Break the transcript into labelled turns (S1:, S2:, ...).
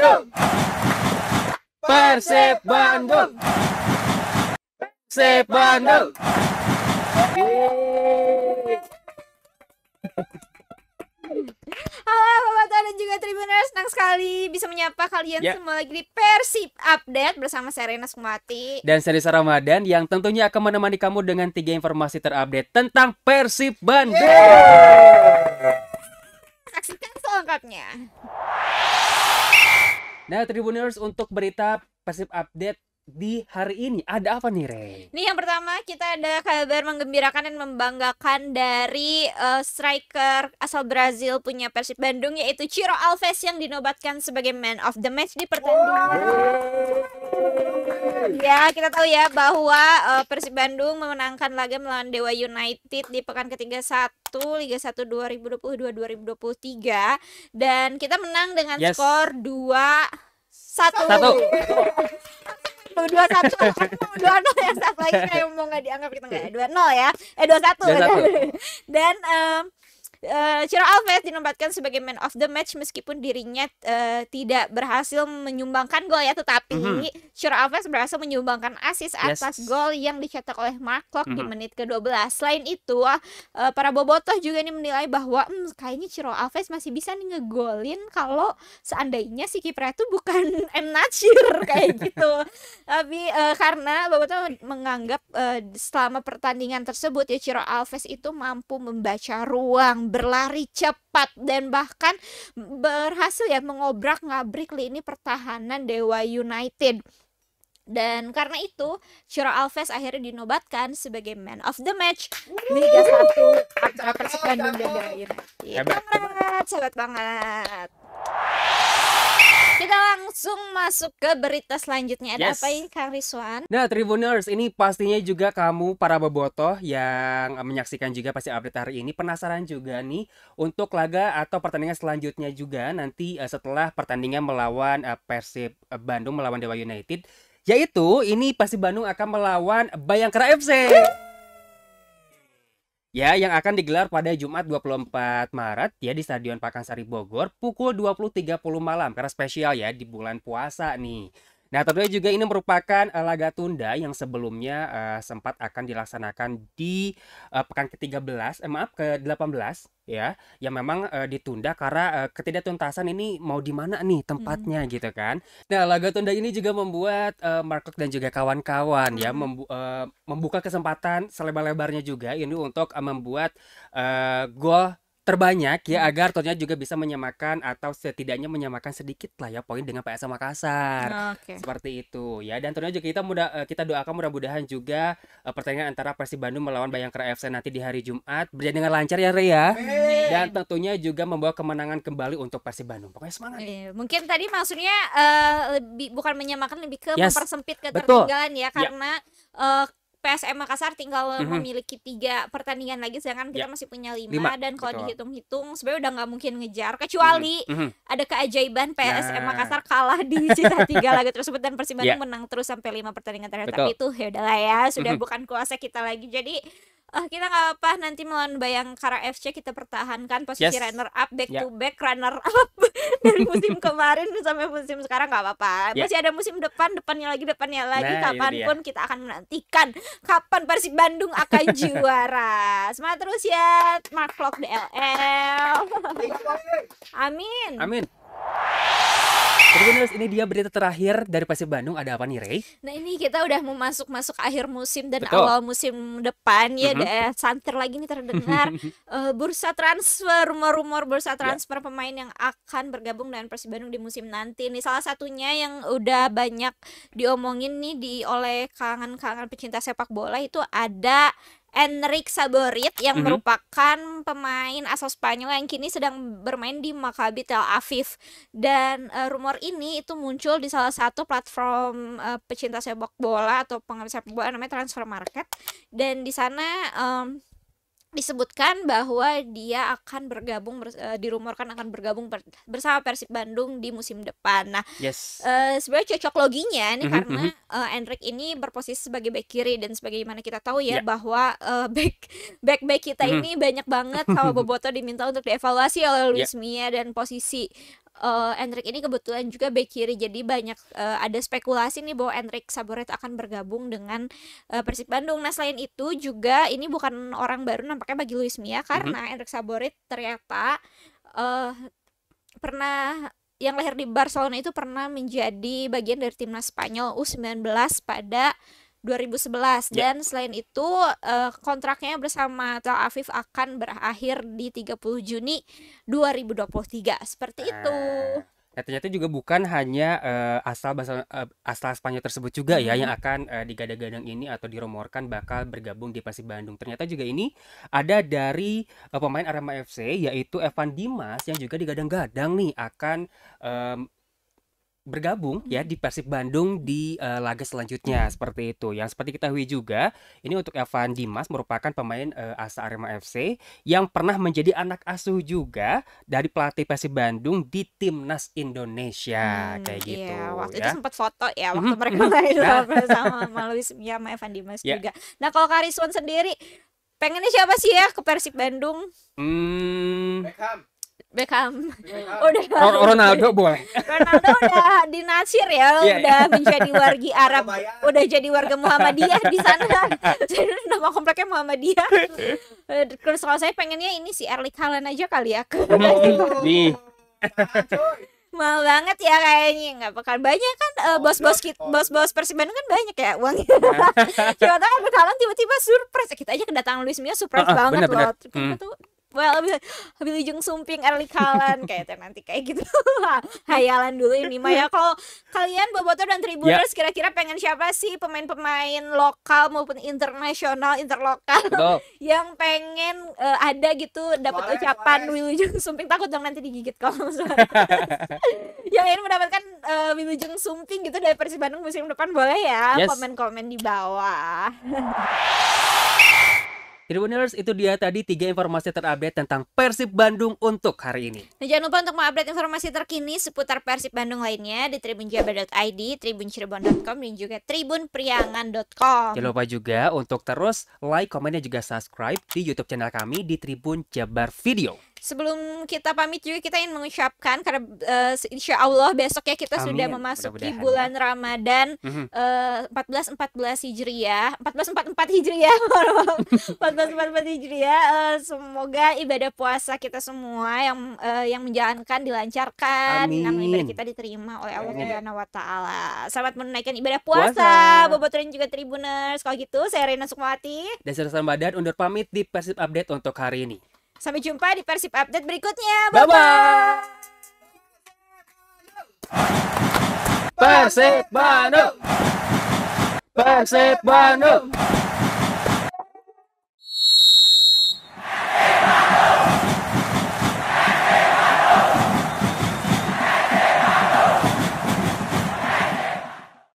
S1: Bandung. Persib Bandung. Persib Bandung.
S2: Halo Bapak Tuhan dan juga Tribuners Senang sekali bisa menyapa kalian yeah. semua lagi di Persib Update Bersama Serena Sumati
S1: Dan Seri Ramadan Yang tentunya akan menemani kamu dengan tiga informasi terupdate Tentang Persib Bandung yeah.
S2: Saksikan selengkapnya
S1: Nah, Tribuners untuk berita Persib update di hari ini ada apa nih Rey?
S2: Nih yang pertama kita ada kabar menggembirakan dan membanggakan dari uh, striker asal Brazil punya Persib Bandung yaitu Ciro Alves yang dinobatkan sebagai man of the match di pertandingan. Wow. Ya kita tahu ya bahwa uh, Persib Bandung memenangkan laga melawan Dewa United di pekan ketiga saat. Liga 1 2022 2023 dan kita menang dengan yes. skor 2 1. Satu. dua satu dua nol ya satu lagi kayak mau nggak dianggap kita nggak ya? dua nol ya eh dua satu dan um, Uh, eh, Ciro Alves dinobatkan sebagai man of the match meskipun dirinya uh, tidak berhasil menyumbangkan gol ya tetapi mm -hmm. Ciro Alves berhasil menyumbangkan assist yes. atas gol yang dicetak oleh Mark Klok mm -hmm. di mhm. menit ke-12. Selain itu uh, para bobotoh juga ini menilai bahwa hmm, kayaknya Ciro Alves masih bisa nih ngegolin kalau seandainya si kiper itu bukan M Nasir kayak gitu. Tapi uh, karena bobotoh menganggap uh, selama pertandingan tersebut ya Ciro Alves itu mampu membaca ruang berlari cepat dan bahkan berhasil ya mengobrak-ngabrik lini pertahanan Dewa United. Dan karena itu, Ciro Alves akhirnya dinobatkan sebagai man of the match Liga 1 antara Persib Bandung dan Dewa United. banget, hebat banget. Kita langsung masuk ke berita selanjutnya. Ada yes. apa ini Kang Rizwan?
S1: Nah, Tribuners, ini pastinya juga kamu para bobotoh yang menyaksikan juga pasti update hari ini penasaran juga nih untuk laga atau pertandingan selanjutnya juga nanti uh, setelah pertandingan melawan uh, Persib uh, Bandung melawan Dewa United yaitu ini pasti Bandung akan melawan Bayangkara FC ya yang akan digelar pada Jumat 24 Maret ya di Stadion Pakansari Bogor pukul 20.30 malam karena spesial ya di bulan puasa nih. Nah, tentunya juga ini merupakan uh, laga tunda yang sebelumnya uh, sempat akan dilaksanakan di uh, pekan ke-13, eh, maaf ke-18 ya, yang memang uh, ditunda karena uh, ketidaktuntasan ini mau di mana nih hmm. tempatnya hmm. gitu kan. Nah, laga tunda ini juga membuat uh, Markuk dan juga kawan-kawan ya, hmm. ya membu uh, membuka kesempatan selebar-lebarnya juga ini untuk uh, membuat uh, gol terbanyak ya hmm. agar tentunya juga bisa menyamakan atau setidaknya menyamakan sedikit lah ya poin dengan PS Makassar. Okay. Seperti itu ya dan tentunya juga kita mudah eh, kita doakan mudah-mudahan juga uh, pertandingan antara Persib Bandung melawan Bayangkara FC nanti di hari Jumat berjalan dengan lancar ya Rea. Ya. Amin. Dan tentunya juga membawa kemenangan kembali untuk Persib Bandung. Pokoknya
S2: semangat. e, mungkin tadi maksudnya uh, lebih bukan menyamakan lebih ke yes. mempersempit ketertinggalan ya, ya. karena yeah. uh, PSM Makassar tinggal mm -hmm. memiliki tiga pertandingan lagi sedangkan kita yeah. masih punya lima, lima. dan kalau dihitung-hitung sebenarnya udah nggak mungkin ngejar kecuali mm -hmm. ada keajaiban PSM yeah. Makassar kalah di cita tiga laga tersebut dan Persib Bandung yeah. menang terus sampai lima pertandingan terakhir tapi itu ya udahlah ya sudah mm -hmm. bukan kuasa kita lagi jadi oh, kita nggak apa apa nanti melawan Bayangkara FC kita pertahankan posisi yes. runner up back yeah. to back runner up dari musim kemarin sampai musim sekarang nggak apa-apa yeah. masih ada musim depan depannya lagi depannya lagi nah, kapanpun kita akan menantikan kapan Persib Bandung akan juara semangat terus ya Mark Clock DLL amin amin
S1: Terus ini dia berita terakhir dari Persib Bandung ada apa nih Rey?
S2: Nah ini kita udah mau masuk masuk akhir musim dan Betul. awal musim depan ya uh mm-hmm. eh, -huh. santer lagi nih terdengar uh, bursa transfer rumor-rumor bursa ya. transfer yeah. pemain yang akan bergabung dengan Persib Bandung di musim nanti nih salah satunya yang udah banyak diomongin nih di oleh kangen-kangen pecinta sepak bola itu ada Enric Saborit yang mm -hmm. merupakan pemain asal Spanyol yang kini sedang bermain di Maccabi Tel Aviv dan uh, rumor ini itu muncul di salah satu platform uh, pecinta sepak bola atau pengamat sepak bola namanya Transfer Market dan di sana um, disebutkan bahwa dia akan bergabung uh, dirumorkan akan bergabung bersama Persib Bandung di musim depan. Nah, yes. uh, sebenarnya cocok loginya ini mm -hmm, karena mm uh, ini berposisi sebagai back kiri dan sebagaimana kita tahu ya yeah. bahwa uh, back back back kita mm -hmm. ini banyak banget sama Boboto diminta untuk dievaluasi oleh Luis yeah. Mia dan posisi uh, Enric ini kebetulan juga back kiri jadi banyak uh, ada spekulasi nih bahwa Enric Saburet akan bergabung dengan uh, Persib Bandung. Nah selain itu juga ini bukan orang baru nampaknya bagi Luis Mia mhm. karena mm-hmm. Enric Saburet ternyata uh, pernah yang lahir di Barcelona itu pernah menjadi bagian dari timnas Spanyol U19 pada 2011 yeah. dan selain itu uh, kontraknya bersama Tel Aviv akan berakhir di 30 Juni 2023 seperti uh, itu.
S1: Ya, ternyata juga bukan hanya uh, asal bahasa uh, asal Spanyol tersebut juga ya hmm. yang akan uh, digadang-gadang ini atau diromorkan bakal bergabung di Persib Bandung. Ternyata juga ini ada dari uh, pemain Arema FC yaitu Evan Dimas yang juga digadang-gadang nih akan um, bergabung ya di Persib Bandung di uh, laga selanjutnya seperti itu. Yang seperti kita tahu juga, ini untuk Evan Dimas merupakan pemain uh, Asa Arema FC yang pernah menjadi anak asuh juga dari pelatih Persib Bandung di timnas Indonesia hmm, kayak iya. gitu. Iya, waktu ya. itu sempat
S2: foto ya mhm, waktu hmm mereka mhm. main nah. sama melalui ya sama Evan Dimas yeah. juga. Nah, kalau Kariswan sendiri pengennya siapa sih ya ke Persib Bandung?
S1: Hmm.
S2: Beckham. Beckham. Udah oh, Ronaldo
S1: boleh. Ronaldo
S2: udah dinasir ya, yeah, iya. udah yeah. menjadi wargi Arab, udah jadi warga Muhammadiyah di sana. Jadi nama kompleknya Muhammadiyah. Terus kalau saya pengennya ini si Erling Haaland aja kali ya. Di. mau banget ya kayaknya nggak bakal banyak kan uh, bos-bos oh, bos-bos Persib kan banyak ya uangnya. Iya. Coba tahu kalau tiba-tiba surprise kita aja kedatangan Luis Mia surprise uh, uh, banget bener, loh. Bener. Hmm. tuh well Billy, Jung Sumping early Kalan kayak nanti kayak gitu hayalan dulu ini mah ya kalau kalian Boboto dan Tribuners ya. kira-kira pengen siapa sih pemain-pemain lokal maupun internasional interlokal yang pengen uh, ada gitu dapat ucapan Willy Jung Sumping takut dong nanti digigit kalau yang ingin mendapatkan uh, eh, Willy Jung Sumping gitu dari Persib Bandung musim depan boleh ya komen-komen di bawah
S1: Tribuners, itu dia tadi tiga informasi terupdate tentang Persib Bandung untuk hari ini.
S2: Nah, jangan lupa untuk mengupdate informasi terkini seputar Persib Bandung lainnya di tribunjabar.id, tribuncirebon.com, dan juga tribunpriangan.com. Jangan
S1: lupa juga untuk terus like, komen, dan juga subscribe di YouTube channel kami di Tribun Jabar Video
S2: sebelum kita pamit juga kita ingin mengucapkan karena uh, eh, insya Allah besok ya kita Amin. sudah memasuki Mudah bulan ya. Ramadan mm-hmm. empat 1414 Hijriah empat Hijriah empat Hijriah uh, semoga ibadah puasa kita semua yang uh, yang menjalankan dilancarkan Amin. ibadah kita diterima oleh Allah Subhanahu wa taala selamat menunaikan ibadah puasa, puasa. Bobotrin juga Tribuners kalau gitu saya Rena Sukmawati
S1: dan saya Badan undur pamit di Persib Update untuk hari ini
S2: Sampai jumpa di Persib Update berikutnya. Bye bye.
S1: Persib Bandung. Persib Bandung.